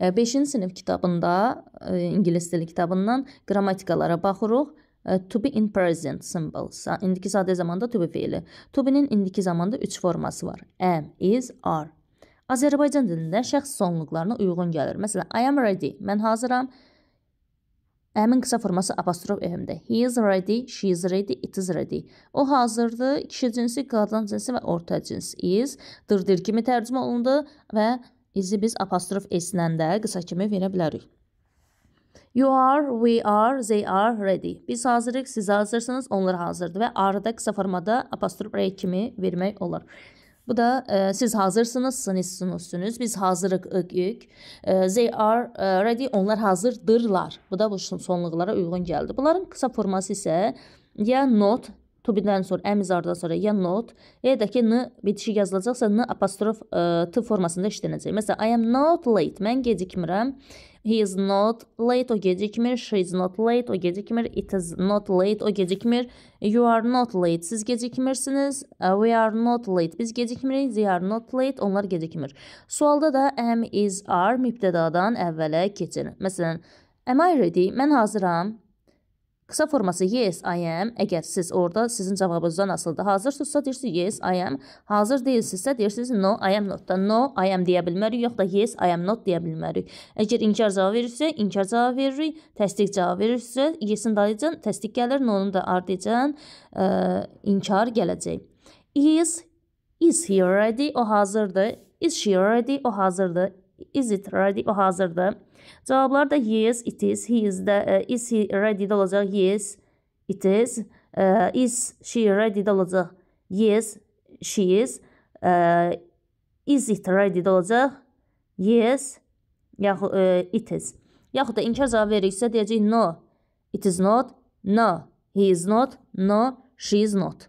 5-ci sinif kitabında, e, ingilis dili kitabından qrammatikalara baxırıq. To be in present simple. İndiki sadə zamanda to be feili. To be-nin indiki zamanda 3 forması var. Am, is, are. Azərbaycan dilində şəxs sonluqlarına uyğun gəlir. Məsələn, I am ready. Mən hazıram. Əmin qısa forması apostrof M-dir. He is ready, she is ready, it is ready. O hazırdır. Kişi cinsi, qadın cinsi və orta cins is. Dırdır kimi tərcümə olundu və izi biz apostrof s-lə də qısa kimi verə bilərik. You are, we are, they are ready. Biz hazırıq, siz hazırsınız, onlar hazırdır və arada qısa formada apostrof r kimi vermək olar. Bu da e, siz hazırsınız, sınız, sınızsınız, biz hazırıq, ıq, ıq. E, they are e, ready, onlar hazırdırlar. Bu da bu sonluqlara uyğun gəldi. Bunların qısa forması isə ya not to bindən sonra əmizardan sonra ya not, ya da ki n bitişik yazılacaqsa n apostrof ə, e, t formasında işlənəcək. Məsələn, I am not late. Mən gecikmirəm. He is not late. O gecikmir. She is not late. O gecikmir. It is not late. O gecikmir. You are not late. Siz gecikmirsiniz. Uh, we are not late. Biz gecikmirik. They are not late. Onlar gecikmir. Sualda da am is are mübtədadan əvvələ keçin. Məsələn, am I ready? Mən hazıram. Qısa forması yes, I am. Əgər siz orada sizin cavabınızdan asılıdır. Hazırsınızsa deyirsiniz yes, I am. Hazır deyilsinizsə deyirsiniz no, I am not. Da no, I am deyə bilmərik, yox da yes, I am not deyə bilmərik. Əgər inkar cavabı verirsə, inkar cavabı veririk. Təsdiq cavabı verirsə, yesin dalıcan təsdiq gəlir, no-nun da ardıcan ə, inkar gələcək. Is is he ready? O hazırdır. Is she ready? O hazırdır. Is it ready? O hazırdır. Cavablar da yes, it is, he is də uh, is he ready də olacaq. Yes, it is. Uh, is she ready də olacaq. Yes, she is. Uh, is it ready də olacaq. Yes, yaxud it is. Yaxud da inkar cavab veririksə deyəcəyik no. It is not. No. He is not. No. She is not.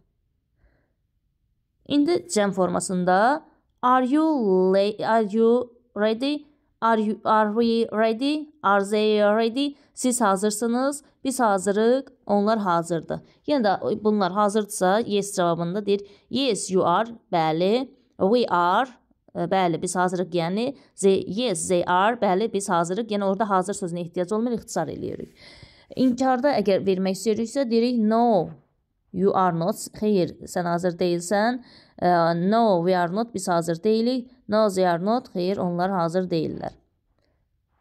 İndi cəm formasında are you are you ready? Are, you, are we ready? Are they ready? Siz hazırsınız, biz hazırıq, onlar hazırdır. Yenə yəni də bunlar hazırdırsa, yes cavabında deyir. Yes, you are, bəli. We are, e, bəli, biz hazırıq. Yəni, they, yes, they are, bəli, biz hazırıq. Yəni, orada hazır sözünə ehtiyac olmur, ixtisar eləyirik. İnkarda əgər vermək istəyiriksə, deyirik no, You are not. Xeyr, sən hazır deyilsən. Uh, no, we are not. Biz hazır deyilik. No, they are not. Xeyr, onlar hazır deyillər.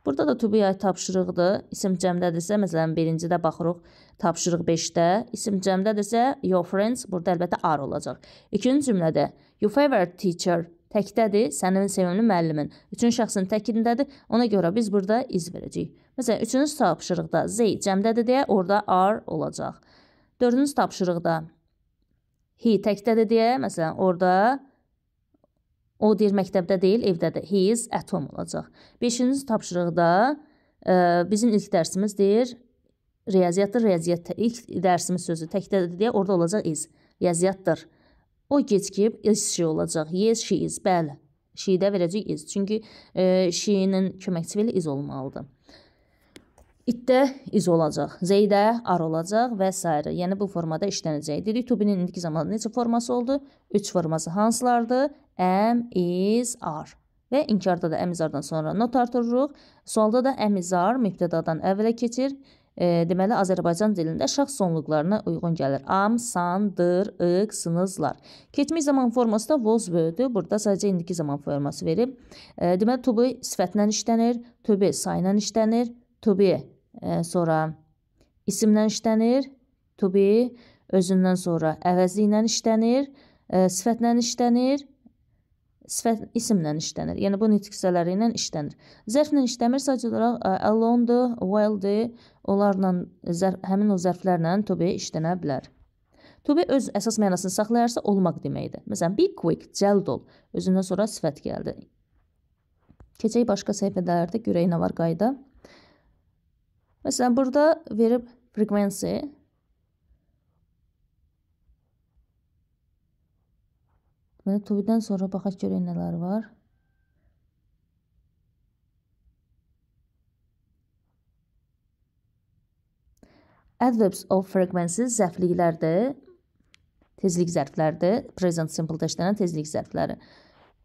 Burada da to be tapşırıqdır. İsim cəmdədirsə, məsələn, birincidə baxırıq, tapşırıq 5-də. İsim cəmdədirsə, your friends burada əlbəttə are olacaq. İkinci cümlədə your favorite teacher təkdədir, sənin sevimli müəllimin. Üçüncü şəxsin təkindədir. Ona görə biz burada is verəcəyik. Məsələn, üçüncü tapşırıqda they cəmdədir deyə orada are olacaq. Dördüncü tapşırıqda he təkdədir deyə, məsələn, orada o deyir məktəbdə deyil, evdədir. He is at home olacaq. Beşinci tapşırıqda ə, e, bizim ilk dərsimizdir. Riyaziyyatdır, riyaziyyat ilk dərsimiz sözü təkdədir deyə orada olacaq is. Riyaziyyatdır. O gecikib is she olacaq. Yes, she is. Bəli. She-də verəcək is. Çünki e, she-nin köməkçisi ilə is olmalıdır. İtdə iz olacaq, zeydə ar olacaq və s. Yəni bu formada işlənəcək. Dedik to-be-nin indiki zamanda neçə forması oldu? 3 forması hansılardır? Am, is, are. Və inkarda da am is ardan sonra not artırırıq. Sualda da am is are mübtədadan əvvələ keçir. E, deməli Azərbaycan dilində şəxs sonluqlarına uyğun gəlir. Am, san, dır, ıq, sınızlar. Keçmiş zaman forması da was word-dür. Burada sadəcə indiki zaman forması verib. E, deməli to be sifətlə işlənir, to be sayla işlənir, to be sonra isimlə işlənir, to be özündən sonra əvəzi ilə işlənir, e, sifətlə işlənir, sifət isimlə işlənir. Yəni bu nitq hissələri ilə işlənir. Zərflə işləmir sadəcə olaraq e, alone-dı, while-dı, onlarla zərf, həmin o zərflərlə to be işlənə bilər. To be öz əsas mənasını saxlayarsa olmaq deməkdir. Məsələn, be quick, cəld ol. Özündən sonra sifət gəldi. Keçək başqa səhifələrdə görək nə var qayda. Məsələn, burada verib frequency. Deməli, tubidən sonra baxaq görək nələr var. Adverbs of frequency zərfliklərdir. Tezlik zərflərdir. Present simple-də işlənən tezlik zərfləri.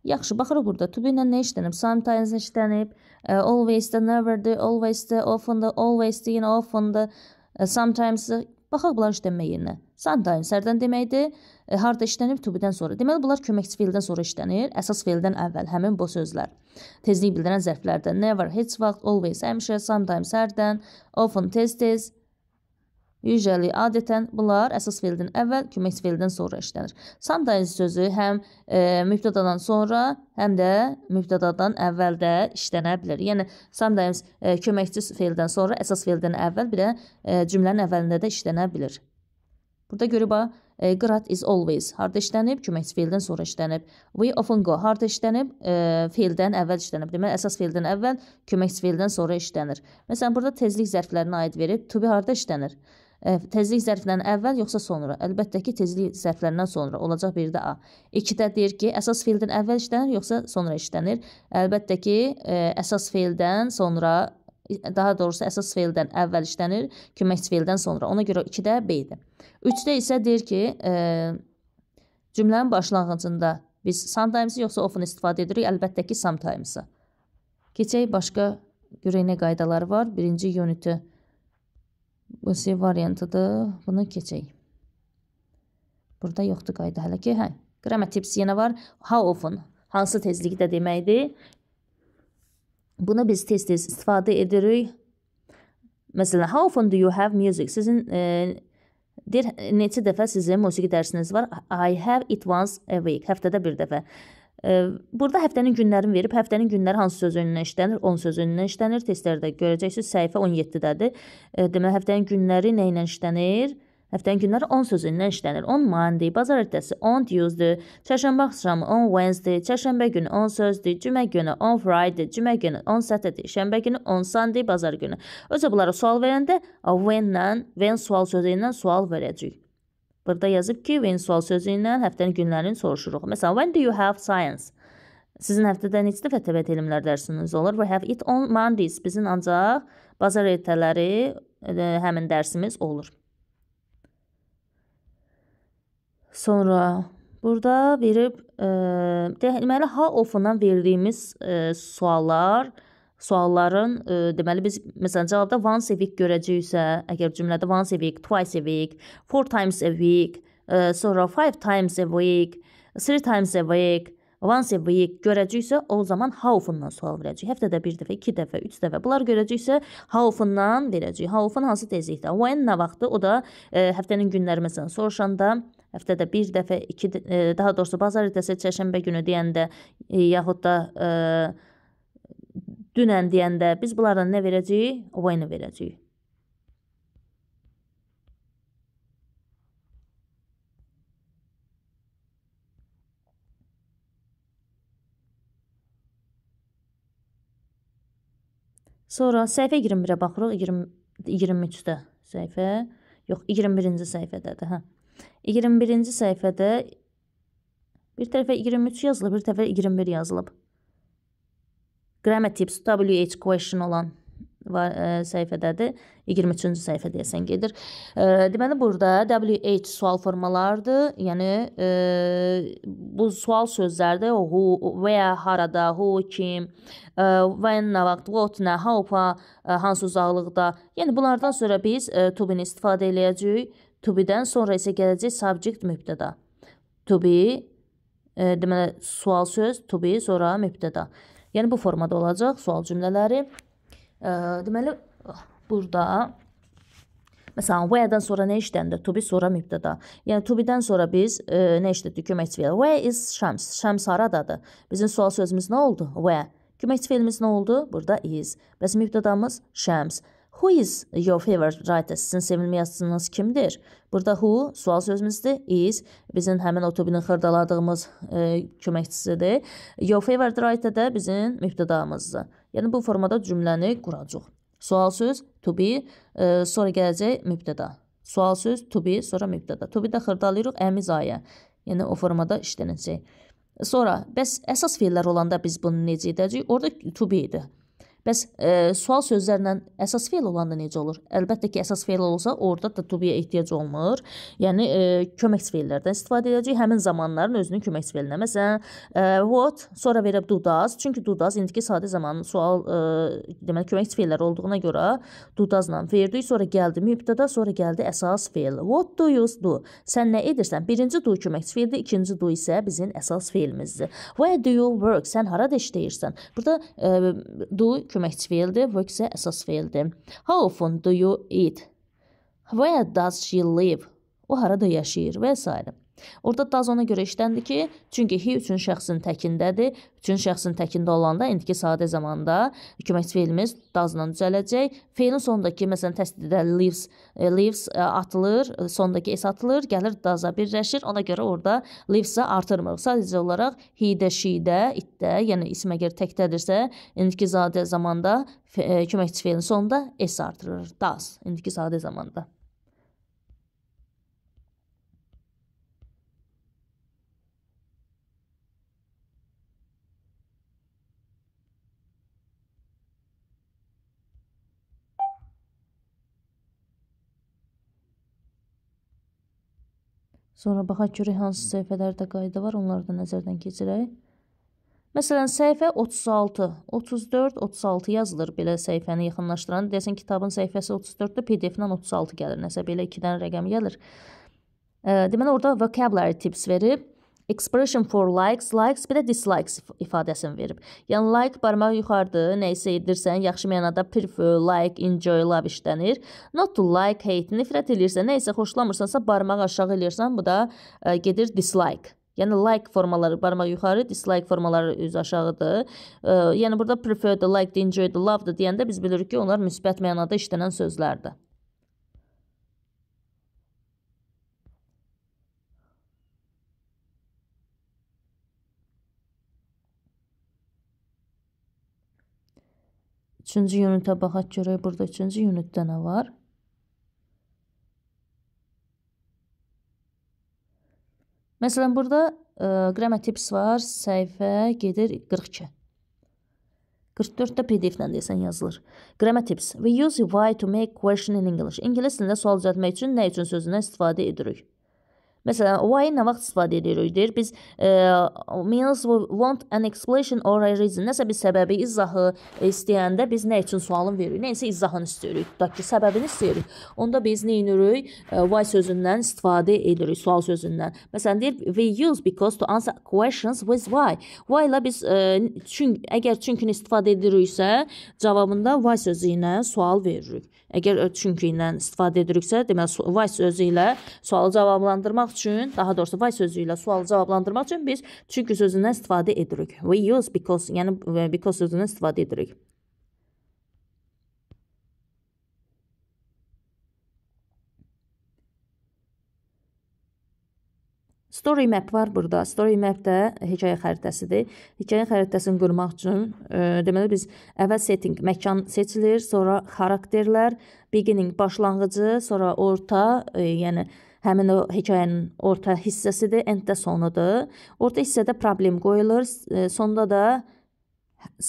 Yaxşı, baxırıq burada. To be ilə nə işlənib? Sometimes işlənib. Uh, eh, always the, never the, always the, often the, always the, yenə often the, uh, sometimes the. Eh, baxaq bunlar işlənmə yerinə. Sometimes hərdən deməkdir. E, harda işlənib to be-dən sonra. Deməli bunlar köməkçi feildən sonra işlənir. Əsas feildən əvvəl həmin bu sözlər. Tezlik bildirən zərflərdən never, heç vaxt, always, həmişə, sometimes, hərdən, often, tez-tez, Usually adətən bunlar əsas feildən əvvəl, kömək feildən sonra işlənir. Sometimes sözü həm e, mübtədadan sonra, həm də mübtədadan əvvəl də işlənə bilər. Yəni sometimes e, köməkçi feildən sonra, əsas feildən əvvəl bir də e, cümlənin əvvəlində də işlənə bilər. Burada görüb e, qırat is always harda işlənib, kömək feildən sonra işlənib. We often go harda işlənib, e, feildən əvvəl işlənib. Deməli əsas feildən əvvəl, kömək feildən sonra işlənir. Məsələn, burada tezlik zərflərinə aid verib to be harda işlənir? tezlik zərfindən əvvəl yoxsa sonra? Əlbəttə ki, tezlik zərflərindən sonra olacaq bir də A. 2-də deyir ki, əsas feildən əvvəl işlənir yoxsa sonra işlənir? Əlbəttə ki, əsas feildən sonra daha doğrusu əsas feildən əvvəl işlənir, köməkçi feildən sonra. Ona görə 2-də B-dir. 3-də isə deyir ki, cümlənin başlanğıcında biz sometimes yoxsa often istifadə edirik? Əlbəttə ki, sometimes. Keçək başqa görək nə qaydaları var. Birinci unit'i Bu C variantıdır. Bunu keçək. Burada yoxdur qayda hələ ki. Hə, qramma tips yenə var. How often? Hansı tezlikdə deməkdir? Bunu biz tez-tez istifadə edirik. Məsələn, how often do you have music? Sizin e, deyir, neçə dəfə sizin musiqi dərsiniz var? I have it once a week. Həftədə bir dəfə. Burada həftənin günlərini verib, həftənin günləri hansı söz önünə işlənir? 10 söz önünə işlənir. Testlərdə görəcəksiniz, səhifə 17-dədir. Deməli, həftənin günləri nə ilə işlənir? Həftənin günləri 10 sözü ilə işlənir. 10 Monday, bazar ertəsi 10 Tuesday, çərşənbə axşamı 10 Wednesday, çərşənbə günü 10 sözdür, cümə günü 10 Friday, cümə günü 10 Saturday, şənbə günü 10 Sunday, bazar günü. Özə bunlara sual verəndə when-lə, when sual sözü ilə sual verəcəyik. Burada yazıb ki, when sual sözü ilə həftənin günlərini soruşuruq. Məsələn, when do you have science? Sizin həftədə neçə dəfə təbiət elmlər dərsiniz olur? We have it on Mondays. Bizim ancaq bazar ertələri həmin dərsimiz olur. Sonra burada verib, ə, deməli, how of'undan verdiyimiz ə, suallar, ə, sualların ə, deməli biz məsələn cavabda once a week görəcəyiksə, əgər cümlədə once a week, twice a week, four times a week, ə, sonra five times a week, three times a week, once a week görəcəksə, o zaman how-fundan sual verəcək. Həftədə 1 dəfə, 2 dəfə, 3 dəfə. Bunlar görəcəksə, how-fundan verəcək. How-fun hansı tezlikdə? When nə vaxtı? O da ə, həftənin günləri məsələn soruşanda həftədə 1 dəfə, 2 daha doğrusu bazar ertəsi çərşənbə günü deyəndə ə, yaxud da ə, dünən deyəndə biz bunlardan nə verəcəyik? When verəcəyik. Sonra səhifə 21-ə baxırıq. 20 23-də səhifə. Yox, 21-ci səhifədədir, hə. 21-ci səhifədə bir tərəfə 23 yazılıb, bir tərəfə 21 yazılıb. Grammar Tips WH Question olan var, ə, e, səhifədədir. 23-cü səhifə deyəsən gedir. Ə, e, deməli burada WH sual formalarıdır. Yəni ə, e, bu sual sözlərdə who, where, harada, who, kim, ə, when, nə vaxt, what, nə, how, far, hansı uzaqlıqda. Yəni bunlardan sonra biz ə, to be-ni istifadə eləyəcəyik. To be-dən sonra isə gələcək subject mübtəda. To be ə, deməli sual söz, to be sonra mübtəda. Yəni bu formada olacaq sual cümlələri. Deməli ah, burada Məsələn, where-dən sonra nə işləndi? To be sonra mübtəda. Yəni to be-dən sonra biz e, nə işlətdik? Köməkçi fiil. Where is Shams? Shams haradadır? Bizim sual sözümüz nə oldu? Where. Köməkçi fiilimiz nə oldu? Burada is. Bəs mübtədamız Shams. Who is your favorite writer? Sizin sevimli yazıçınız kimdir? Burada who sual sözümüzdür. Is bizim həmin o tubinin xırdaladığımız e, köməkçisidir. Your favorite writer də bizim mübtədamızdır. Yəni bu formada cümləni quracağıq. Sual söz to be, e, sonra gələcək mübtəda. Sual söz to be, sonra mübtəda. To be də xırdalayırıq əmizayə. Yəni o formada işlənəcək. Sonra bəs əsas feillər olanda biz bunu necə edəcəyik? Orda to be idi. Bəs e, sual sözlərlə əsas feil olanda necə olur? Əlbəttə ki, əsas feil olsa, orada da to be-yə ehtiyac olmur. Yəni e, kömək feillərdən istifadə edəcək. Həmin zamanların özünün kömək feilinə. Məsələn, e, what sonra verib do does. Çünki do does indiki sadə zamanın sual e, deməli kömək feilləri olduğuna görə do does-la verdik, sonra gəldi mübtəda, sonra gəldi əsas feil. What do you do? Sən nə edirsən? Birinci do kömək feildir, ikinci do isə bizim əsas feilimizdir. Where do you work? Sən harada işləyirsən? Burada e, do köməkçi bu isə əsas feildir. How often do you eat? Where does she live? O harada yaşayır və s. Orada daz ona görə işləndi ki, çünki hi üçün şəxsin təkindədir. Üçün şəxsin təkində olanda indiki sadə zamanda kömək fiilimiz dazla düzələcək. Feilin sonundakı məsələn təsdiqdə lives e, lives e, atılır, e, sondakı s atılır, gəlir daza birləşir. Ona görə orada lives-i artırmırıq. Sadəcə olaraq hi-də, şi-də, it-də, yəni ism əgər təkdədirsə, indiki sadə zamanda köməkçi feilin sonunda s artırır. Das indiki sadə zamanda Sonra baxaq görək hansı səhifələrdə qayda var, onları da nəzərdən keçirək. Məsələn, səhifə 36, 34, 36 yazılır belə səhifəni yaxınlaşdıran. Deyəsən, kitabın səhifəsi 34-də PDF-dən 36 gəlir, nəsə belə 2 dənə rəqəm gəlir. Deməli, orada vocabulary tips verib expression for likes, likes bir də dislikes ifadəsini verib. Yəni like barmaq yuxarıdır, nə isə edirsən, yaxşı mənada prefer, like, enjoy, love işlənir. Not to like, hate, nifrət elirsən, nə isə xoşlamırsansa barmaq aşağı elirsən, bu da ə, e, gedir dislike. Yəni like formaları barmaq yuxarı, dislike formaları üz aşağıdır. E, yəni burada prefer, like, enjoy, love deyəndə biz bilirik ki, onlar müsbət mənada işlənən sözlərdir. Üçüncü unitə baxaq görək, burada üçüncü unitdə nə var? Məsələn, burada ə, e, grammar tips var, səhifə gedir 42. 44-də PDF-lə deyəsən yazılır. Grammar tips. We use why to make question in English. İngilis dilində sual düzəltmək üçün nə üçün sözündən istifadə edirik? Məsələn, why nə vaxt istifadə edirik? Deyir, biz e, means we want an explanation or a reason. Nəsə bir səbəbi, izahı istəyəndə biz nə üçün sualın veririk? Nəyisə izahını istəyirik. Tutaq ki, səbəbini istəyirik. Onda biz nə edirik? E, why sözündən istifadə edirik, sual sözündən. Məsələn, deyir, we use because to answer questions with why. Why ilə biz e, çünki əgər çünki istifadə ediriksə, cavabında why sözü ilə sual veririk. Əgər çünki ilə istifadə ediriksə, deməli why sözü ilə sualı cavablandırmaq üçün, daha doğrusu why sözü ilə sualı cavablandırmaq üçün biz çünki sözündən istifadə edirik. We use because, yəni e, because sözündən istifadə edirik. Story map var burada. Story map də hekayə xəritəsidir. Hekayə xəritəsini qurmaq üçün e, deməli biz əvvəl setting, məkan seçilir, sonra xarakterlər, beginning başlanğıcı, sonra orta, e, yəni həmin o hekayənin orta hissəsidir, end də sonudur. Orta hissədə problem qoyulur, e, sonda da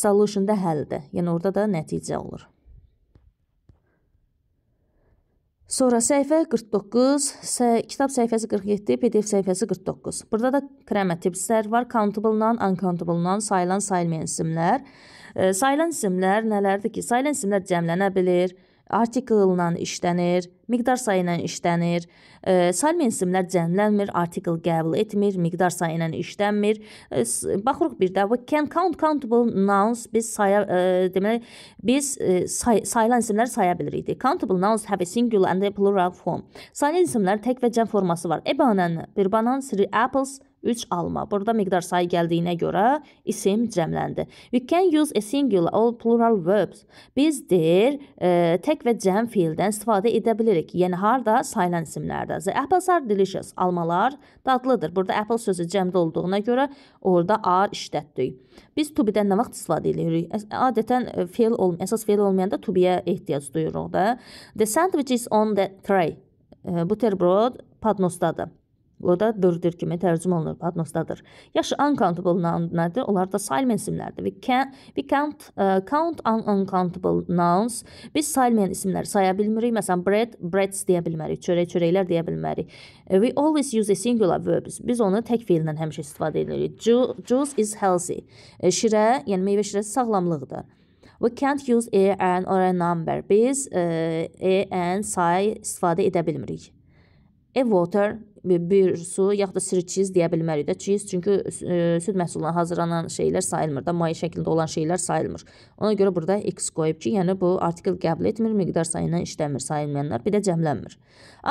solution da həldir. Yəni orada da nəticə olur. Sonra səhifə 49, sə kitab səhifəsi 47, PDF səhifəsi 49. Burada da kremə tipslər var, countable-dan, uncountable-dan, sayılan, sayılmayan isimlər. E, sayılan isimlər nələrdir ki? Sayılan isimlər cəmlənə bilir. E, artikl ilə işlənir, miqdar sayı ilə işlənir. E, Salin simlər cəmlənmir, artikl qəbul etmir, miqdar sayı ilə işlənmir. E, baxırıq bir də bu can count countable nouns biz saya e, deməli biz e, say, sayılan simləri saya bilirik. Countable nouns have a singular and a plural form. Salin simlərin tək və cəm forması var. A e banana, bir banan, three apples, 3 alma. Burada miqdar sayı gəldiyinə görə isim cəmləndi. We can use a singular or plural verbs. Biz deyir, e, tək və cəm fiildən istifadə edə bilərik. Yəni harda? Sayılan isimlərdə. The apples are delicious. Almalar dadlıdır. Burada apple sözü cəmdə olduğuna görə orada are işlətdik. Biz to be-dən nə vaxt istifadə edirik? Adətən e, fiil olm əsas fiil olmayanda to be-yə ehtiyac duyuruq da. The sandwich is on the tray. E, Buterbrod padnosdadır. Burada dördür kimi tərcümə olunur, Patmosdadır. Yaşı uncountable noun nədir? Onlar da silent isimlərdir. We can we can't uh, count on uncountable nouns. Biz silent isimləri saya bilmirik. Məsələn, bread, breads deyə bilmərik, çörək, çörəklər deyə bilmərik. E, we always use a singular verb. Biz onu tək feildən həmişə istifadə edirik. Ju juice is healthy. E, şirə, yəni meyvə şirəsi sağlamlıqdır. We can't use a an or a number. Biz ə, a an say istifadə edə bilmirik. A water bir su, yaxud da siri çiz deyə bilmərik də çiz, çünki e, süd məhsulundan hazırlanan şeylər sayılmır da, maye şəklində olan şeylər sayılmır. Ona görə burada x qoyub ki, yəni bu artikel qəbul etmir, miqdar sayı ilə işləmir sayılmayanlar, bir də cəmlənmir.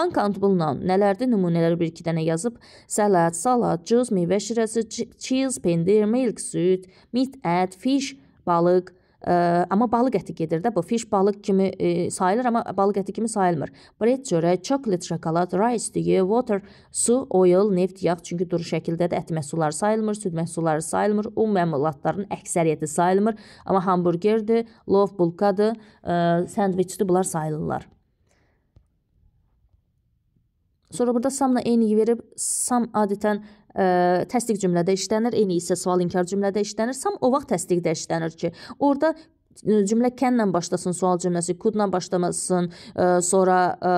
Uncountable noun nələrdir? Nümunələri bir iki dənə yazıb. Sələt, salat, cüz, meyvə şirəsi, cheese, pendir, milk, süd, meat, ət, fish, balıq, Ə, amma balıq əti gedir də bu. Fiş balıq kimi e, sayılır, amma balıq əti kimi sayılmır. Bread çörək, çokolat, şokolad, rice diye, water, su, oil, neft, yağ, çünki duru şəkildə də ət məhsulları sayılmır, süd məhsulları sayılmır, un məmulatlarının əksəriyyəti sayılmır, amma hamburgerdir, lof, bulkadır, ə, sandviçdir, bunlar sayılırlar. Sonra burada samla eyni verib sam adətən ə, təsdiq cümlədə işlənir, eni isə sual-inkar cümlədə işlənir. Sam o vaxt təsdiqdə işlənir ki, orada cümlə kənlə başlasın, sual cümləsi couldla başlamasın, ə, sonra ə,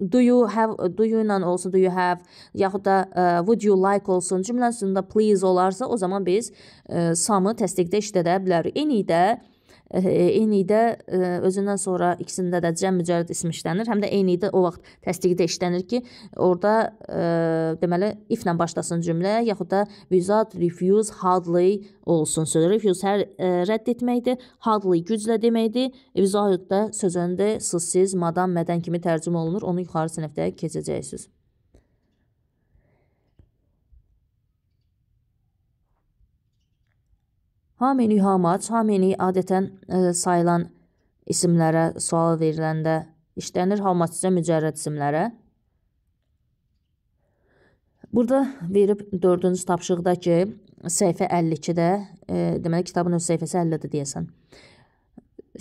do you have do you ilə olsun, do you have yaxud da ə, would you like olsun, cümlənin sonunda please olarsa, o zaman biz ə, samı təsdiqdə işlədə bilərik. Eni də eyni eh, ildə eh, özündən sonra ikisində də cəm mücərrəd ism işlənir. Həm də eyni ildə o vaxt təsdiqdə işlənir ki, orada ə, eh, deməli iflə başlasın cümlə, yaxud da without refuse hardly olsun sözü. Refuse hər ə, rədd etməkdir, hardly güclə deməkdir. Without da söz önündə sızsız, madam, mədən kimi tərcümə olunur. Onu yuxarı sinifdə keçəcəksiniz. Hamini hamac, hamini adətən ə, e, sayılan isimlərə sual veriləndə işlənir, hamac isə mücərrəd isimlərə. Burada verib 4-cü tapşırıqda ki, səhifə 52-də, e, deməli kitabın öz səhifəsi 50-dir deyəsən.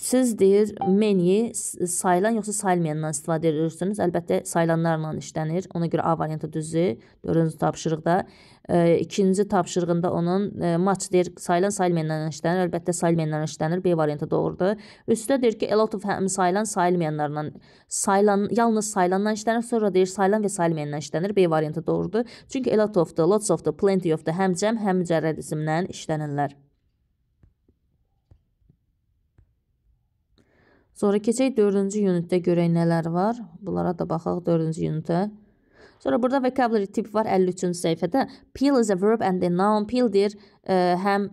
Siz deyir many sayılan yoxsa sayılmayandan istifadə edirsiniz. Əlbəttə sayılanlarla işlənir. Ona görə A variantı düzdür. 4-cü tapşırıqda e, ikinci tapşırığında onun e, match deyir sayılan sayılmayanlarla işlənir. Əlbəttə sayılmayanlarla işlənir. B variantı doğrudur. Üstdə deyir ki, a lot of həm sayılan sayılmayanlarla sayılan yalnız sayılanla işlənir. Sonra deyir sayılan və sayılmayanla işlənir. B variantı doğrudur. Çünki a lot of da, lots of da, plenty of da həm cəm, həm mücərrəd isimlə işlənirlər. Sonra keçək 4-cü unitdə görək nələr var. Bunlara da baxaq 4-cü unitə. Sonra burada vocabulary tip var 53-cü səhifədə. Peel is a verb and a noun. Peeldir ə, e, həm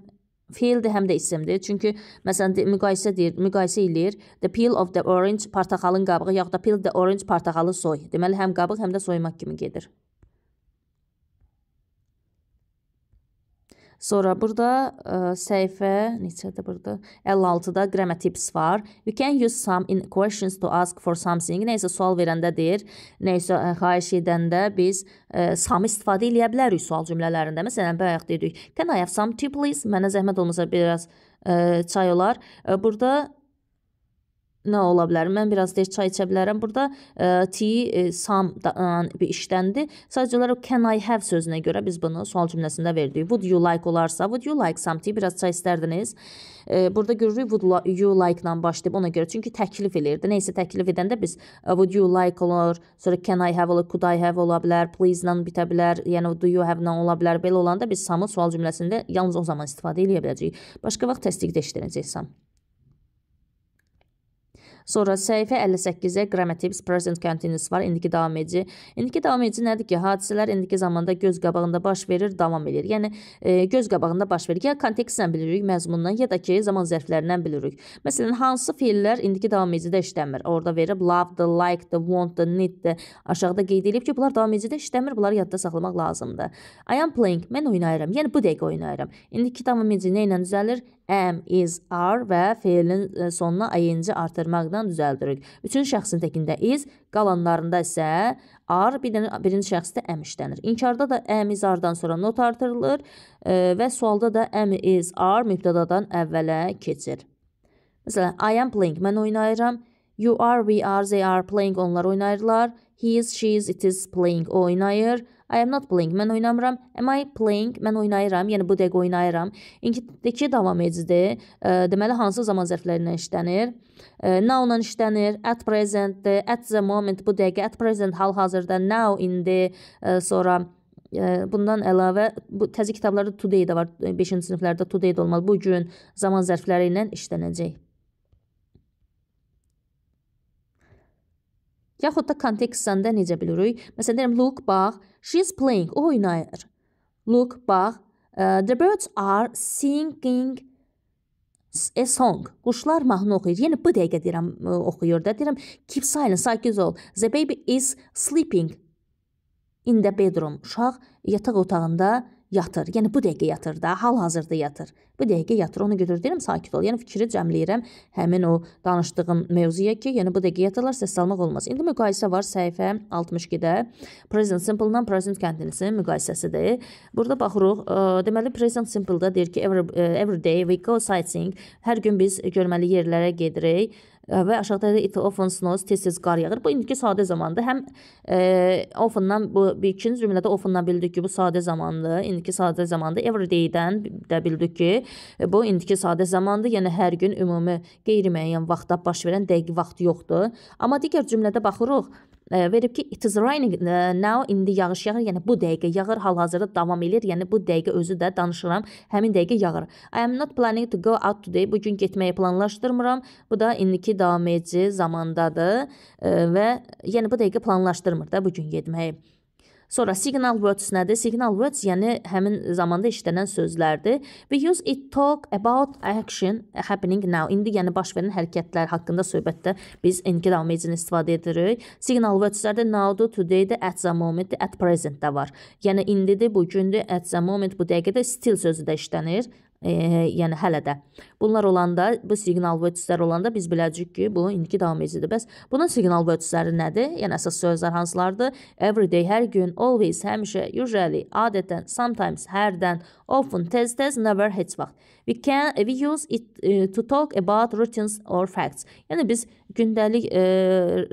feildir həm də isimdir. Çünki məsələn de, müqayisə deyir, müqayisə eləyir. The peel of the orange portakalın qabığı, yaxud da peel the orange portakalı soy. Deməli həm qabıq, həm də soymaq kimi gedir. Sonra burada ə, e, səhifə neçədir burada? 56-da grammar tips var. You can use some in questions to ask for something. Nəyisə sual verəndə deyir, nəyisə ə, e, xahiş edəndə biz ə, e, some istifadə eləyə bilərik sual cümlələrində. Məsələn, bayaq dedik, can I have some tea please? Mənə zəhmət olmasa biraz ə, çay olar. Burada nə ola bilər? Mən biraz tez çay içə bilərəm. Burada ə, ti ə, some da, ə, e, bir işdəndir. Sadəcə olaraq can I have sözünə görə biz bunu sual cümləsində verdik. Would you like olarsa, would you like something? Biraz çay istərdiniz. Ə, e, burada görürük would you like-la başlayıb ona görə. Çünki təklif eləyirdi. Nəysə təklif edəndə biz e, would you like olur, sonra can I have olur, could I have ola bilər, please-la bitə bilər, yəni do you have-la ola bilər. Belə olanda biz some sual cümləsində yalnız o zaman istifadə edə biləcəyik. Başqa vaxt təsdiqdə işlənəcək some. Sonra səhifə 58-ə grammatips present continuous var. İndiki davam edici. İndiki davam edici nədir ki? Hadisələr indiki zamanda göz qabağında baş verir, davam edir. Yəni e, göz qabağında baş verir. Ya kontekstlə bilirik məzmundan, ya da ki zaman zərflərindən bilirik. Məsələn, hansı fiillər indiki davam edicidə işləmir? Orada verib loved, liked, wanted, needed. Aşağıda qeyd edilib ki, bunlar davam edicidə işləmir. Bunları yadda saxlamaq lazımdır. I am playing. Mən oynayıram. Yəni bu dəqiqə oynayıram. İndiki davam edici nə ilə düzəlir? am, is, are və feilin e, sonuna ing artırmaqla düzəldirik. Üçün şəxsin təkində is, qalanlarında isə are, bir dənə birinci şəxsdə am işlənir. İnkarda da am, is, are-dan sonra not artırılır e, və sualda da am, is, are mübtədadan əvvələ keçir. Məsələn, I am playing, mən oynayıram. You are, we are, they are playing, onlar oynayırlar. He is, she is, it is playing o oynayır. I am not playing. Mən oynamıram. Am I playing? Mən oynayıram. Yəni bu dəqiqə oynayıram. İnkidəki davam edicidir. Deməli hansı zaman zərflərindən işlənir? Now-la işlənir. At present, at the moment bu dəqiqə, at present hal-hazırda, now indi, sonra bundan əlavə bu təzə kitablarda today də var. 5-ci siniflərdə today də olmalı. Bu gün zaman zərfləri ilə işlənəcək. Yaxud da kontekstdən necə bilirik? Məsələn deyirəm look bax, she's playing, o oynayır. Look bax, uh, e, the birds are singing a song. Quşlar mahnı oxuyur. Yəni bu dəqiqə deyirəm e, oxuyur da. Deyirəm keep silent, sakit ol. The baby is sleeping in the bedroom. Uşaq yataq otağında yatır. Yəni bu dəqiqə yatır da, hal-hazırda yatır. Bu dəqiqə yatır. Onu götür deyirəm, sakit ol. Yəni fikri cəmləyirəm həmin o danışdığım mövzuya ki, yəni bu dəqiqə yatırlar, səs salmaq olmaz. İndi müqayisə var səhifə 62-də. Present simple-la present continuous-in müqayisəsidir. Burada baxırıq. Ə, e, deməli present simple-da deyir ki, every, e, every day we go sightseeing. Hər gün biz görməli yerlərə gedirik və aşağıda da it often snows, tez-tez qar yağır. Bu indiki sadə zamanda həm e, oftendan bu ikinci cümlədə oftendan bildik ki, bu sadə zamandır. İndiki sadə zamanda everyday-dən də bildik ki, bu indiki sadə zamandır. Yəni hər gün ümumi qeyri-müəyyən vaxtda baş verən dəqiq vaxt yoxdur. Amma digər cümlədə baxırıq, verib ki, it is raining e, now indi yağış yağır, yəni bu dəqiqə yağır, hal-hazırda davam eləyir. Yəni bu dəqiqə özü də danışıram, həmin dəqiqə yağır. I am not planning to go out today. Bu gün getməyi planlaşdırmıram. Bu da indiki davam edici zamandadır e, və yəni bu dəqiqə planlaşdırmır da bu gün getməyi. Sonra signal words nədir? Signal words yəni həmin zamanda işlənən sözlərdir. We use it talk about action happening now. İndi yəni baş verən hərəkətlər haqqında söhbətdə biz indiki davam edicini istifadə edirik. Signal words-lər də now-dur, today-də, at the moment-də, at present-də var. Yəni indidir, bu gündür, at the moment bu dəqiqədə still sözü də işlənir. E, yəni hələ də. Bunlar olanda, bu siqnal vecizlər olanda biz biləcəyik ki, bu indiki davam edicidir. Bəs bunun siqnal vecizləri nədir? Yəni əsas sözlər hansılardır? Every day hər gün, always həmişə, usually adətən, sometimes hərdən, often tez-tez, never heç vaxt. We can we use it e, to talk about routines or facts. Yəni biz gündəlik e,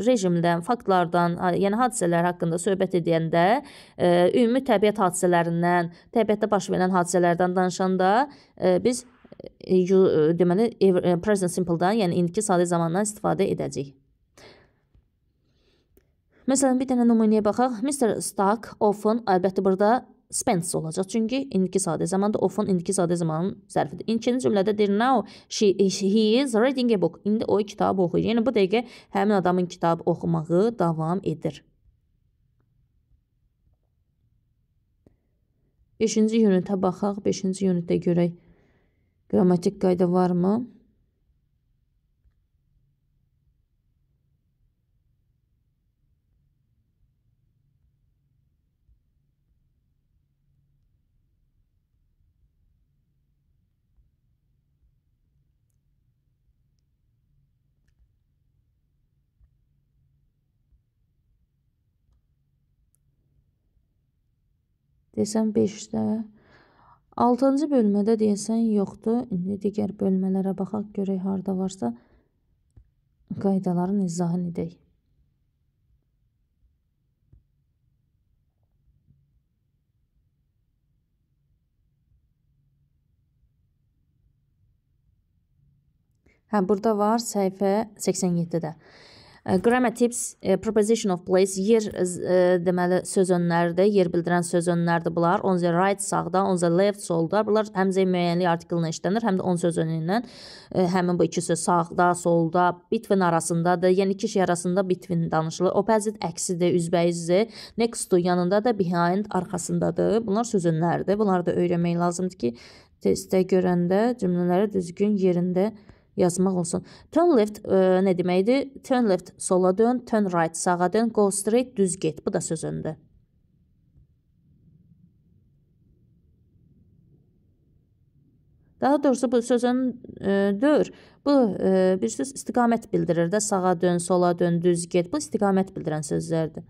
rejimdən, faktlardan, yəni hadisələr haqqında söhbət edəndə, e, ümumi təbiət hadisələrindən, təbiətdə baş verən hadisələrdən danışanda e, biz e, e deməli e, e, present simple-dan, yəni indiki sadə zamandan istifadə edəcəyik. Məsələn, bir dənə nümunəyə baxaq. Mr. Stark often, əlbəttə burada spends olacaq. Çünki indiki sadə zamanda ofun indiki sadə zamanın zərfidir. İkinci cümlədə deyir now she he is reading a book. İndi o kitabı oxuyur. Yəni bu dəqiqə həmin adamın kitabı oxumağı davam edir. 5-ci unitə baxaq. 5-ci unitə görək. Qrammatik qayda varmı? Desən 5-də. 6-cı bölmədə deyəsən yoxdur. İndi digər bölmələrə baxaq görək harda varsa qaydaların izahını edək. Hə, burada var səhifə 87-də. Grammar tips, e, preposition of place, yer e, deməli söz önləridir, yer bildirən söz önləridir bunlar. On the right sağda, on the left solda. Bunlar həm Z müəyyənlik artiklına işlənir, həm də on söz önündən e, həmin bu iki söz sağda, solda, between arasındadır. Yəni iki şey arasında between danışılır. Opposite əksidir, üzbəyizdir. Next to yanında da behind arxasındadır. Bunlar söz önləridir. Bunları da öyrənmək lazımdır ki, testdə görəndə cümlələri düzgün yerində yazmaq olsun. Turn left ə, e, nə deməkdir? Turn left sola dön, turn right sağa dön, go straight düz get. Bu da sözündür. Daha doğrusu bu sözündür. Bu e, bir söz istiqamət bildirir də. Sağa dön, sola dön, düz get. Bu istiqamət bildirən sözlərdir.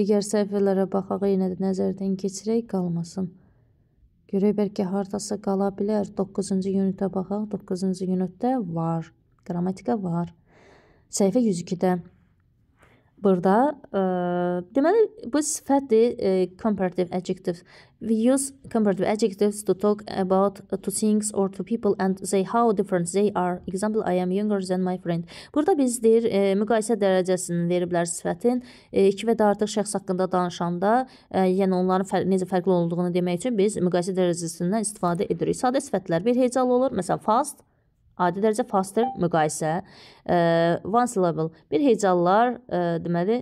Digər səhvələrə baxaq, yenə də nəzərdən keçirək, qalmasın. Görək bəlkə hardasa qala bilər. 9-cu unitə baxaq. 9-cu unitdə var. Qrammatika var. Səhifə 102-də burada ə, e, deməli bu sifətdir ə, e, comparative adjective. We use comparative adjectives to talk about to things or to people and say how different they are. Example I am younger than my friend. Burada biz deyir ə, e, müqayisə dərəcəsini veriblər sifətin. Ə, iki və də artıq şəxs haqqında danışanda, ə, yəni onların fər necə fərqli olduğunu demək üçün biz müqayisə dərəcəsindən istifadə edirik. Sadə sifətlər bir hecalı olur. Məsələn fast adi dərəcə faster müqayisə, ə, e, one syllable. Bir hecalılar ə, e, deməli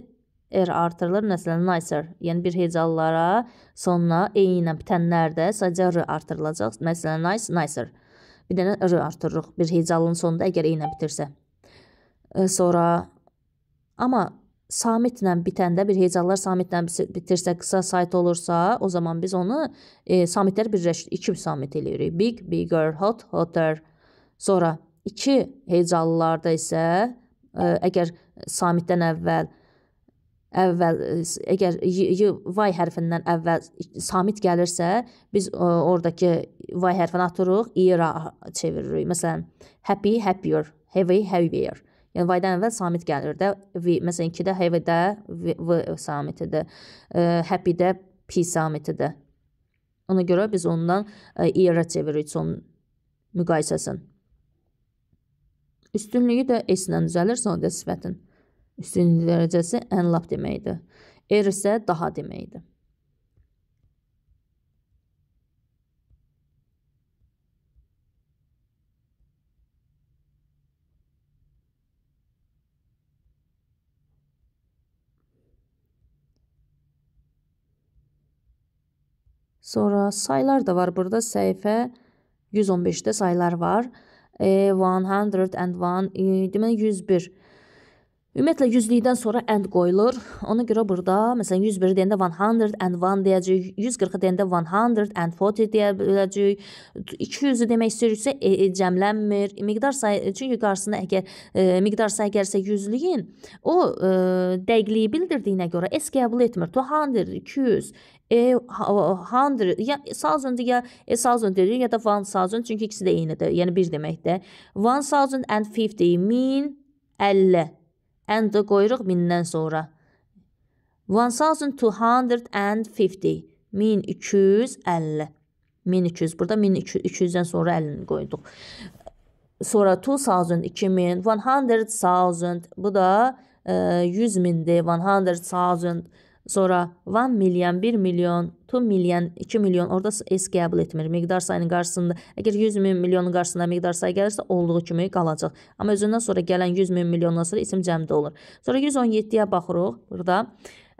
r artırılır, məsələn nicer, yəni bir hecalılara sonuna e ilə bitənlərdə sadəcə r artırılacaq. Məsələn nice, nicer. Bir dənə r artırırıq bir hecalının sonunda əgər e ilə bitirsə. Ə, e, sonra amma samitlə bitəndə bir hecalar samitlə bitirsə, qısa sayt olursa, o zaman biz onu e, samitlər birləşdirib iki samit eləyirik. Big, bigger, hot, hotter. Sonra iki hecalılarda isə e, əgər samitdən əvvəl əvvəl e, əgər y hərfindən əvvəl samit gəlirsə, biz ə, e, oradakı y hərfini atırıq, ira çeviririk. Məsələn, happy, happier, heavy, heavier. Yəni y-dan əvvəl samit gəlir də. V, məsələn, 2-də heavy-də v, v samitidir. Happy-də p samitidir. Ona görə biz ondan ira çeviririk son müqayisəsini. Üstünlüyü də S-lə düzəlir, sonra da sifətin. Üstünlük dərəcəsi ən lap deməkdir. R er isə daha deməkdir. Sonra saylar da var burada. Səhifə 115-də saylar var. 101 e, e, deməli 101 Ümumiyyətlə 100-lükdən sonra and qoyulur. Ona görə burada məsələn 101 deyəndə 100 and 1 deyəcəyik, 140 deyəndə 100 and 40 deyə biləcəyik. 200 demək istəyiriksə e, e, cəmlənmir. Miqdar sayı çünki qarşısında əgər e, miqdar sayı gəlsə 100-lüyün, o e, dəqiqliyi bildirdiyinə görə S qəbul etmir. 200, 200 E, 100 ya sağ öndə ya e, sağ öndə ya da 1000 çünki ikisi də eynidir. Yəni bir deməkdir. 1050 and 50 min 50 and the qoyuruq mindən sonra. 1250 1250 1200 burada 1200-dən sonra 50 qoyduq. Sonra 2000 2000 100000 bu da 100 mindir 100000 Sonra 1 milyon, 1 milyon, 2 milyon, 2 milyon orada S qəbul etmir. Miqdar sayının qarşısında, əgər 100 min milyonun qarşısında miqdar sayı gəlirsə, olduğu kimi qalacaq. Amma özündən sonra gələn 100 min milyondan sonra isim cəmdə olur. Sonra 117-yə baxırıq. Burada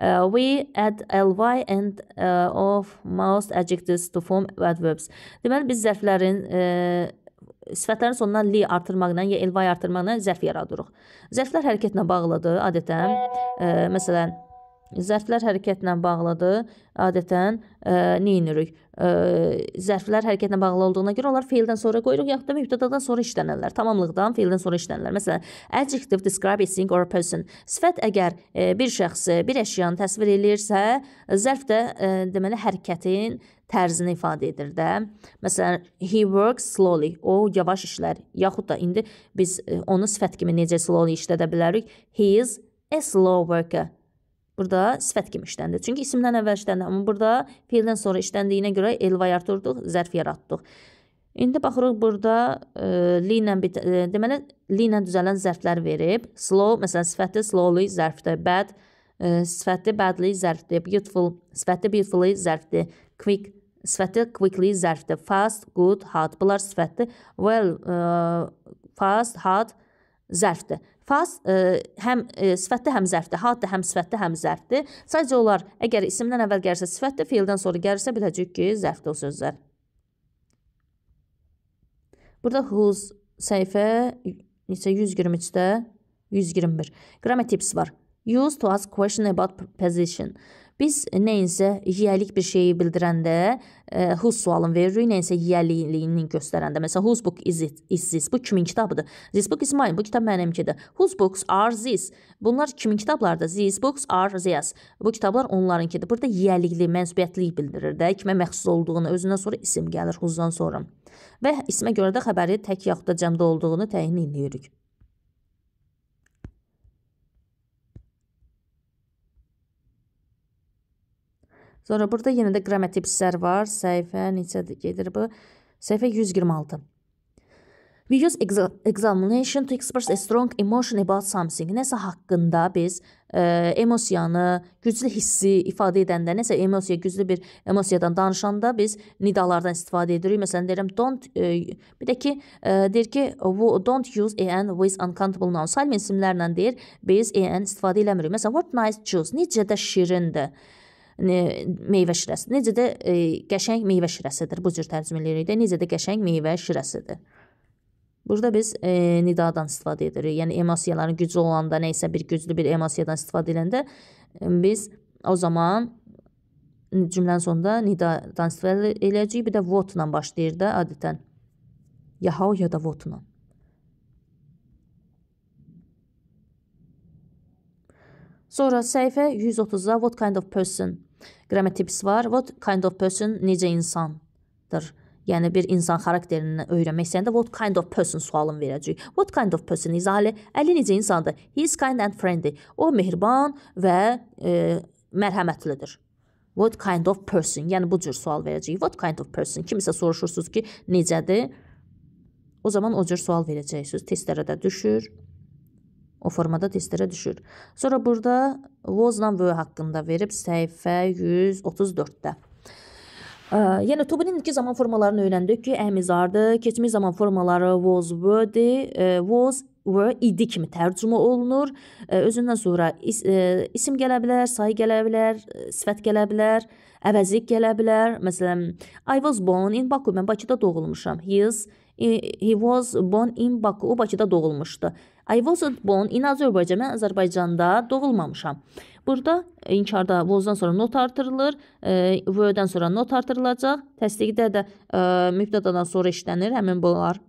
Uh, we add ly and uh, of most adjectives to form adverbs. Deməli biz zərflərin uh, sifətlərin sonuna li artırmaqla ya ly artırmaqla zərf yaradırıq. Zərflər hərəkətlə bağlıdır adətən. Uh, məsələn, Zərflər hərəkətlə bağlıdır. Adətən e, nə edirik? E, zərflər hərəkətlə bağlı olduğuna görə onlar feildən sonra qoyuruq, yaxud da mübtədadan sonra işlənənlər, tamamlıqdan feildən sonra işlənənlər. Məsələn, adjective describe a thing or a person. Sifət əgər e, bir şəxsi, bir əşyanı təsvir eləyirsə, zərf də e, deməli hərəkətin tərzini ifadə edir də. Məsələn, he works slowly. O yavaş işlər. Yaxud da indi biz e, onu sifət kimi necə slowly işlədə bilərik? He is a slow worker burada sifət kimi işləndi. Çünki isimdən əvvəl işləndi, amma burada feildən sonra işləndiyinə görə el və artırdıq, zərf yaratdıq. İndi baxırıq burada e, li ilə e, deməli li ilə düzələn zərflər verib. Slow məsələn sifəti slowly zərfdir. Bad e, sifəti badly zərfdir. Beautiful sifəti beautifully zərfdir. Quick sifəti quickly zərfdir. Fast, good, hard bunlar sifətdir. Well, e, fast, hard zərfdir. Fas ə, e, həm ə, e, sifətdə həm zərfdə, haddə həm sifətdə həm zərfdə. Sadəcə onlar əgər isimdən əvvəl gəlirsə sifətdə, feildən sonra gəlirsə biləcəyik ki, zərfdə o sözlər. Burada whose səhifə neçə 123-də 121. Grammar tips var. Use to ask question about position. Biz nəyinsə yiyəlik bir şeyi bildirəndə ə, whose sualını veririk, nəyinsə yiyəliyini göstərəndə. Məsələn, whose book is it? Is this? Bu kimin kitabıdır? This book is mine. Bu kitab mənimkidir. Whose books are these? Bunlar kimin kitablarıdır? These books are theirs. Bu kitablar onlarınkidir. Burada yiyəlikli, mənsubiyyətlik bildirir də, kimə məxsus olduğunu, özündən sonra isim gəlir whose-dan sonra. Və ismə görə də xəbəri tək yaxud da cəmdə olduğunu təyin edirik. Sonra burada yenə də qrammatik hissələr var. Səhifə neçədir gedir bu? Səhifə 126. We use examination to express a strong emotion about something. Nəsə haqqında biz e, emosiyanı, güclü hissi ifadə edəndə, nəsə emosiya, güclü bir emosiyadan danışanda biz nidalardan istifadə edirik. Məsələn deyirəm don't e, bir də ki e, deyir ki don't use an with uncountable nouns. Salim isimlərlə deyir biz an istifadə eləmirik. Məsələn what nice juice necə də şirindir meyvə şirəsi. Necə də e, qəşəng meyvə şirəsidir. Bu cür tərcümə eləyirik də. Necə də qəşəng meyvə şirəsidir. Burada biz e, nidadan istifadə edirik. Yəni emosiyaların gücü olanda, nə isə bir güclü bir emosiyadan istifadə edəndə e, biz o zaman cümlənin sonunda nidadan istifadə eləyəcəyik. Bir də what ilə başlayır da adətən. Ya how ya da what ilə. Sonra səhifə 130-da what kind of person Grammar tips var. What kind of person necə insandır? Yəni bir insan xarakterini öyrənmək istəyəndə what kind of person sualını verəcəyik. What kind of person is Ali? Ali necə insandır? He is kind and friendly. O mehriban və e, mərhəmətlidir. What kind of person? Yəni bu cür sual verəcəyik. What kind of person? Kimisə soruşursunuz ki, necədir? O zaman o cür sual verəcəksiniz. Testlərə də düşür. O formada testlərə düşür. Sonra burada vozla vö haqqında verib səhifə 134-də. Yəni to-nin iki zaman formalarını öyrəndik ki, əmizardı, keçmiş zaman formaları was were-di, was were idi kimi tərcümə olunur. Özündən sonra is, isim gələ bilər, sayı gələ bilər, sifət gələ bilər, əvəzik gələ bilər. Məsələn, I was born in Baku, mən Bakıda doğulmuşam. He is he was born in Baku, o Bakıda doğulmuşdu. I wasn't born in Azerbaijan. Mən Azərbaycanda doğulmamışam. Burada e, inkarda vozdan sonra not artırılır, e, word-dən sonra not artırılacaq. Təsdiqdə də e, mübtədadan sonra işlənir həmin bunlar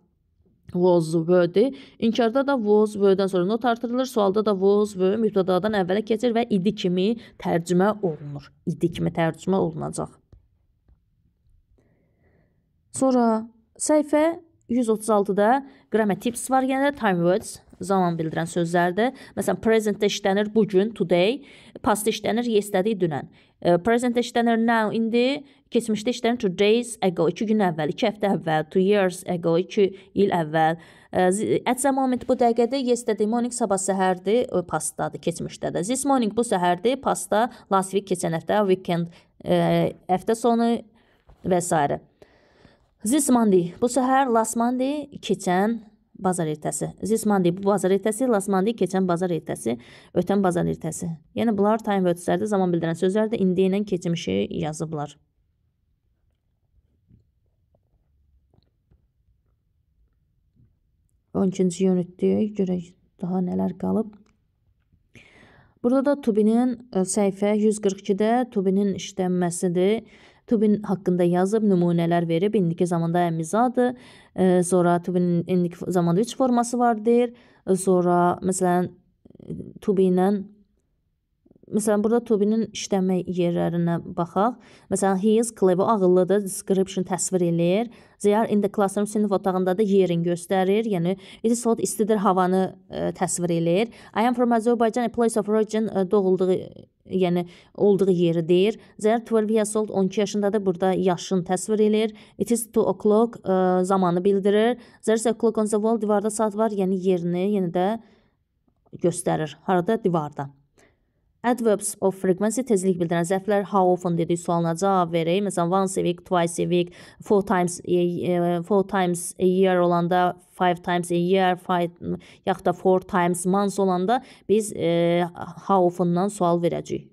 was were-dir. İnkarda da was were-dən sonra not artırılır, sualda da was were mübtədadan əvvələ keçir və idi kimi tərcümə olunur. İdi kimi tərcümə olunacaq. Sonra səhifə 136-da grammar tips var, yenə yəni time words zaman bildirən sözlərdir. Məsələn, present-də işlənir bu gün, today, past-da işlənir yesterday, dünən. E, present-də işlənir now, indi, keçmişdə işlənir two days ago, 2 gün əvvəl, 2 həftə əvvəl, 2 years ago, 2 il əvvəl. E, at the moment bu dəqiqədə yesterday morning sabah səhərdir, e, pastdadır, keçmişdədir. This morning bu səhərdir, pastda, last week keçən həftə, weekend, ə, həftə sonu və s. This Monday bu səhər, last Monday keçən bazar ertəsi. This Monday bu bazar ertəsi, last Monday keçən bazar ertəsi, ötən bazar ertəsi. Yəni bunlar time və ötəslərdə zaman bildirən sözlərdir. İndi ilə keçmişi yazıblar. On ikinci yönütdük. Görək daha nələr qalıb. Burada da Tubinin e, səhifə 142-də Tubinin işlənməsidir. Tubin haqqında yazıb, nümunələr verib. İndiki zamanda əmizadır. E, sonra Tubinin indiki zamanda üç forması var deyir. E, sonra məsələn Tubi ilə Məsələn, burada to be-nin işləmə yerlərinə baxaq. Məsələn, his clever ağıllıdır, description təsvir eləyir. They are in the classroom sinif otağındadır, yerin göstərir. Yəni it is hot istidir, havanı ə, e, təsvir eləyir. I am from Azerbaijan, a place of origin ə, e, doğulduğu yəni olduğu yeri deyir. Zər 12 years old 12 yaşındadır. Burada yaşını təsvir eləyir. It is 2 o'clock ə, e, zamanı bildirir. There's a clock on the wall divarda saat var, yəni yerini yenə də göstərir. Harada? Divarda. Adverbs of frequency tezlik bildirən zərflər how often dedik sualına cavab verir. Məsələn, once a week, twice a week, four times a, e, four times a year olanda five times a year, five yaxud da four times month olanda biz e, how often-dan sual verəcəyik.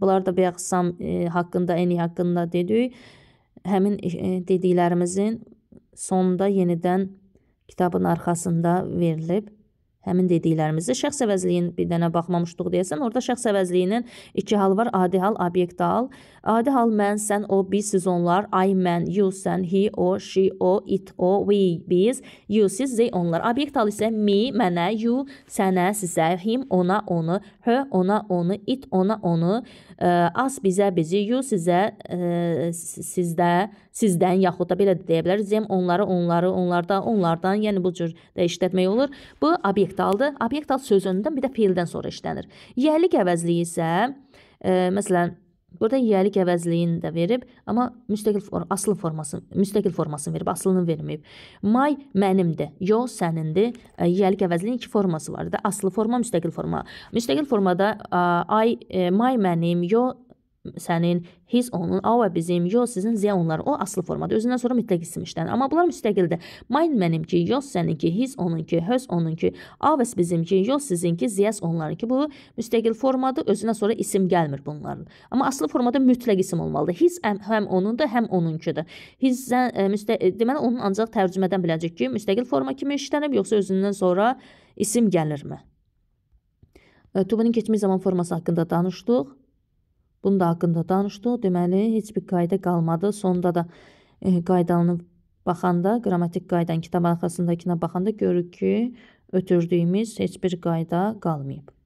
Bunlar da bayaq sam e, haqqında, eni haqqında dedik. Həmin e, dediklərimizin sonunda yenidən kitabın arxasında verilib. Həmin dediklərimizi şəxs əvəzliyin bir dənə baxmamışdıq deyəsən, orada şəxs əvəzliyinin iki halı var: adi hal, obyekt hal. Adi hal mən, sən, o, biz, siz, onlar, I, mən, you, sən, he, o, she, o, it, o, we, biz, you, siz, they, onlar. Obyekt hal isə me, mənə, you, sənə, sizə, him, ona, onu, her, ona, onu, it, ona, onu, as bizə bizi, you sizə ə, sizdə, sizdən yaxud da belə də deyə bilərik, them onları, onları, onlarda, onlardan, yəni bu cür də işlətmək olur. Bu obyektaldır. Obyektal söz önündən bir də feildən sonra işlənir. Yəlik əvəzliyi isə ə, məsələn Burada yiyəlik əvəzliyini də verib, amma müstəqil for asıl formasını, müstəqil formasını verib, aslını verməyib. May mənimdir, yo sənindir. E, yiyəlik əvəzliyinin iki forması var da, aslı forma, müstəqil forma. Müstəqil formada ay e, may mənim, yo sənin his onun, our bizim, yo sizin, ziya onlar. O asılı formada. Özündən sonra mütləq isim işlənir. Amma bunlar müstəqildir. Mine mənimki, yo səninki, his onunki, höz onunki, ours bizimki, yo sizinki, ziyas onlarınki. Bu müstəqil formadır. Özündən sonra isim gəlmir bunların. Amma asılı formada mütləq isim olmalıdır. His həm, həm onundur, həm onunkidir. His e, müstə e, deməli onun ancaq tərcümədən biləcək ki, müstəqil forma kimi işlənib, yoxsa özündən sonra isim gəlirmi? E, Tubanın keçmiş zaman forması haqqında danışdıq. Bunun da haqqında danışdıq. Deməli, heç bir qayda qalmadı. Sonda da e, eh, qaydanı baxanda, qrammatik qaydan kitab arxasındakına baxanda görürük ki, ötürdüyümüz heç bir qayda qalmayıb.